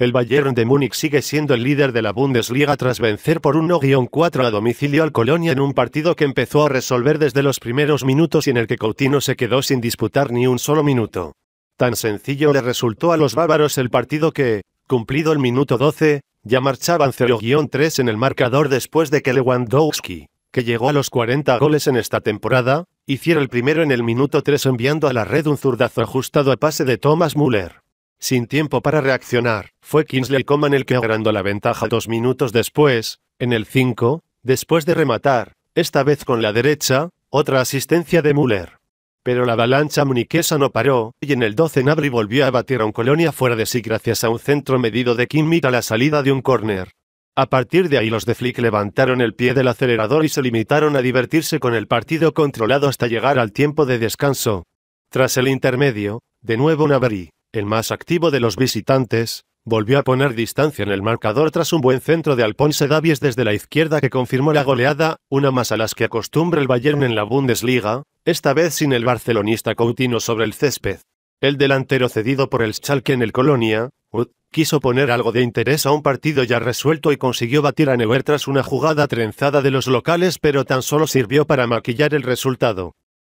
El Bayern de Múnich sigue siendo el líder de la Bundesliga tras vencer por 1-4 a domicilio al Colonia en un partido que empezó a resolver desde los primeros minutos y en el que Coutinho se quedó sin disputar ni un solo minuto. Tan sencillo le resultó a los bávaros el partido que, cumplido el minuto 12, ya marchaban 0-3 en el marcador después de que Lewandowski, que llegó a los 40 goles en esta temporada, hiciera el primero en el minuto 3 enviando a la red un zurdazo ajustado a pase de Thomas Müller. Sin tiempo para reaccionar, fue Kingsley Coman el que agrandó la ventaja dos minutos después, en el 5, después de rematar, esta vez con la derecha, otra asistencia de Müller. Pero la avalancha muniquesa no paró, y en el 12 Nabri volvió a batir a un Colonia fuera de sí gracias a un centro medido de Kimmich a la salida de un córner. A partir de ahí los de Flick levantaron el pie del acelerador y se limitaron a divertirse con el partido controlado hasta llegar al tiempo de descanso. Tras el intermedio, de nuevo Nabri el más activo de los visitantes, volvió a poner distancia en el marcador tras un buen centro de Alphonse Davies desde la izquierda que confirmó la goleada, una más a las que acostumbra el Bayern en la Bundesliga, esta vez sin el barcelonista Coutinho sobre el césped. El delantero cedido por el Schalke en el Colonia, quiso poner algo de interés a un partido ya resuelto y consiguió batir a Neuer tras una jugada trenzada de los locales pero tan solo sirvió para maquillar el resultado.